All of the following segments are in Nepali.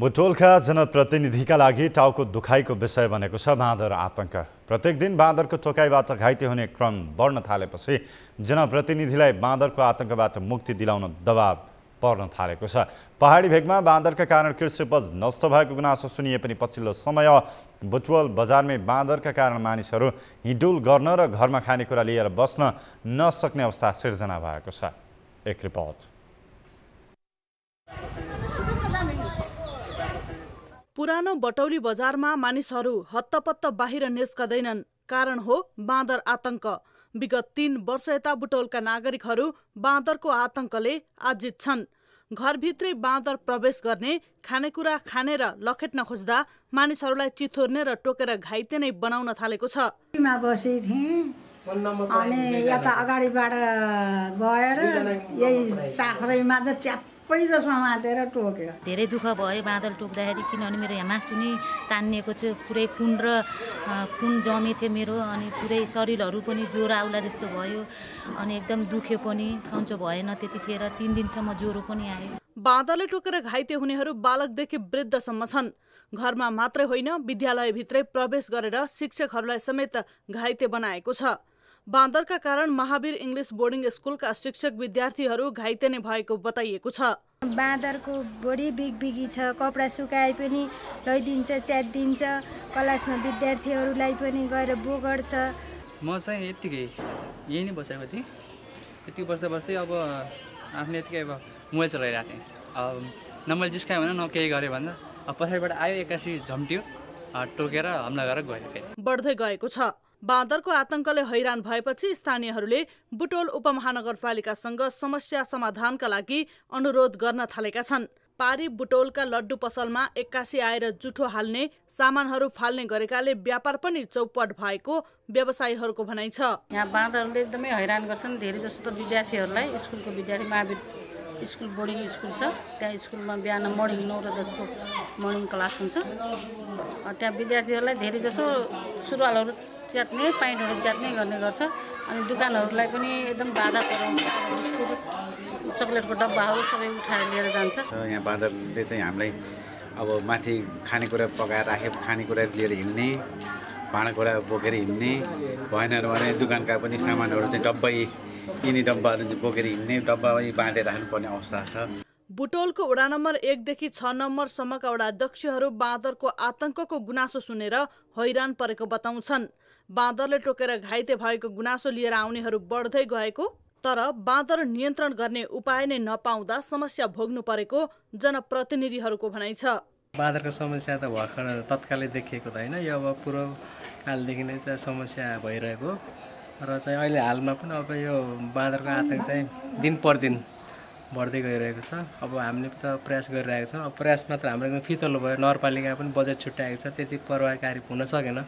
बुटोलका जनप्रतिनिधिका लागि टाउको दुखाइको विषय बनेको छ बाँदर आतङ्क प्रत्येक दिन बाँदरको टोकाइबाट घाइते हुने क्रम बढ्न थालेपछि जनप्रतिनिधिलाई बाँदरको आतङ्कबाट मुक्ति दिलाउन दबाब पर्न थालेको छ पहाडी भेगमा बाँदरका कारण कृषि उपज नष्ट भएको गुनासो सुनिए पनि पछिल्लो समय बुटवल बजारमै बाँदरका कारण मानिसहरू हिडुल गर्न र घरमा खानेकुरा लिएर बस्न नसक्ने अवस्था सिर्जना भएको छ एक रिपोर्ट पुरानो बटौली बजारमा मानिसहरू हत्तपत्त बाहिर निस्कदैनन् कारण हो बाँदर आतंक विगत तीन वर्ष यता बुटौलका नागरिकहरू बाँदरको आतङ्कले आजित छन् घरभित्रै बाँदर प्रवेश गर्ने खानेकुरा खाने र लखेट्न खोज्दा मानिसहरूलाई चिथोर्ने र टोकेर घाइते नै बनाउन थालेको छ अनि यता अगाडिबाट गएर यही साखरैमा चाहिँ च्याप पैसा समातेर टोक्यो धेरै दुःख भयो बादल टोक्दाखेरि किनभने मेरो यहाँ मासु नै तानिएको थियो पुरै खुन र खुन थियो मेरो अनि पुरै शरीरहरू पनि ज्वरो आउला जस्तो भयो अनि एकदम दुख्यो पनि सन्चो भएन त्यतिखेर तिन दिनसम्म ज्वरो पनि आयो बादलले टोकेर घाइते हुनेहरू बालकदेखि वृद्धसम्म छन् घरमा मात्रै होइन विद्यालयभित्रै प्रवेश गरेर शिक्षकहरूलाई समेत घाइते बनाएको छ बाँदरका कारण महावीर इङ्ग्लिस बोर्डिङ स्कुलका शिक्षक विद्यार्थीहरू घाइते नै भएको बताइएको छ बाँदरको बढी बिगबिगी छ कपडा सुकाए पनि लैदिन्छ च्यातिदिन्छ क्लासमा विद्यार्थीहरूलाई पनि गएर बोगर्छ म चाहिँ यत्तिकै यहीँ नै बसेको थिएँ यत्तिकै बस्दा बस्दै अब आफ्नो यत्तिकै अब मोबाइल चलाइरहेको थिएँ अब न मैले जिस्काएँ भने न केही गरेँ भन्दा अब पछाडिबाट आयो एक्कासी झम्टियो टोकेर हमला गरेर गयो बढ्दै गएको छ बाँदरको आतंकले हैरान भएपछि स्थानीयहरूले बुटोल उपमहानगरपालिकासँग समस्या समाधानका लागि अनुरोध गर्न थालेका छन् पारी बुटोलका लड्डु पसलमा एक्कासी आएर जुठो हाल्ने सामानहरू फाल्ने गरेकाले व्यापार पनि चौपट भएको व्यवसायीहरूको भनाइ छ यहाँ बाँदरले एकदमै हैरान गर्छन् धेरै जस्तो विद्यार्थीहरूलाई स्कुलको विद्यार्थी महावि स्कुल बोर्डिङ स्कुल छ त्यहाँ स्कुलमा बिहान मर्निङ नौ र दसको मर्निङ क्लास हुन्छ त्यहाँ विद्यार्थीहरूलाई धेरै जसो सुरुवालहरू च्यात्ने पाइन्टहरू च्यात्ने गर्ने गर्छ अनि दोकानहरूलाई पनि एकदम बाधा पराउँछ चक्लेटको डब्बाहरू सबै उठाएर लिएर जान्छ यहाँ बाँदरले चाहिँ हामीलाई अब माथि खानेकुरा पकाएर राखे खानेकुरा लिएर हिँड्ने भाँडाकुँडा बोकेर हिँड्ने भएन भने दोकानका पनि सामानहरू चाहिँ डब्बै यिनी डब्बाहरू चाहिँ बोकेर हिँड्ने डब्बामै बाँधेर राख्नुपर्ने अवस्था छ बुटोलको वडा नम्बर एकदेखि छ नम्बरसम्मका वडा अध्यक्षहरू बाँदरको आतंकको गुनासो सुनेर हैरान परेको बताउँछन् बाँदरले टोकेर घाइते भएको गुनासो लिएर आउनेहरू बढ्दै गएको तर बाँदर नियन्त्रण गर्ने उपाय नै नपाउँदा समस्या भोग्नु परेको जनप्रतिनिधिहरूको भनाइ छ बाँदरको समस्या त भर्खर तत्कालै देखिएको त होइन यो अब पूर्वकालदेखि नै त समस्या भइरहेको र चाहिँ अहिले हालमा पनि अब यो बाँदरको आतङ्क चाहिँ दिन प्रदिन बढ्दै गइरहेको छ अब हामीले त प्रयास गरिरहेको छ अब प्रयास मात्र हाम्रो एकदम फितलो भयो नगरपालिका पनि बजेट छुट्याएको छ त्यति प्रभावकारी हुन सकेन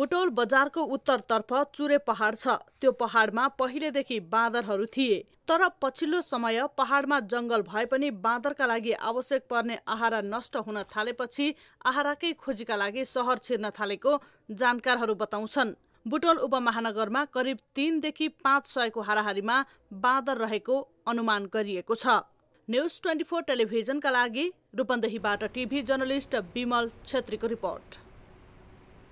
बुटौल बजारको उत्तरतर्फ चुरे पहाड छ त्यो पहाडमा पहिलेदेखि बाँदरहरू थिए तर पछिल्लो समय पहाडमा जङ्गल भए पनि बाँदरका लागि आवश्यक पर्ने आहारा नष्ट हुन थालेपछि आहाराकै खोजीका लागि सहर छिर्न थालेको जानकारहरू बताउँछन् बुटोल उपमहानगरमा करिब तिनदेखि पाँच सयको हाराहारीमा बाँदर रहेको अनुमान गरिएको छ न्युज ट्वेन्टी फोर टेलिभिजनका लागि रूपन्देहीबाट टिभी जर्नलिस्ट विमल छेत्रीको रिपोर्ट